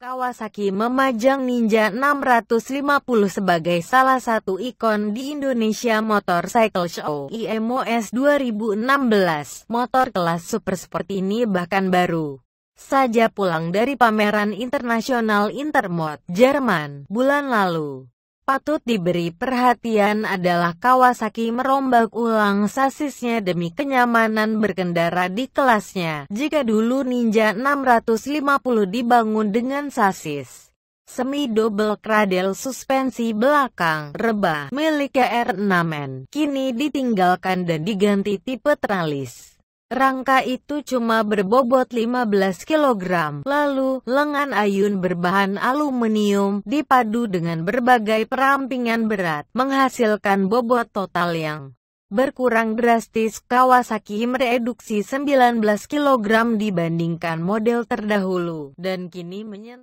Kawasaki memajang Ninja 650 sebagai salah satu ikon di Indonesia Motorcycle Show IMOS 2016. Motor kelas super sport ini bahkan baru saja pulang dari pameran internasional Intermod, Jerman, bulan lalu patut diberi perhatian adalah Kawasaki merombak ulang sasisnya demi kenyamanan berkendara di kelasnya. Jika dulu Ninja 650 dibangun dengan sasis semi double cradle suspensi belakang rebah milik KR6N kini ditinggalkan dan diganti tipe tralis. Rangka itu cuma berbobot 15 kg. Lalu, lengan ayun berbahan aluminium dipadu dengan berbagai perampingan berat, menghasilkan bobot total yang berkurang drastis. Kawasaki mereduksi 19 kg dibandingkan model terdahulu, dan kini menyentuh.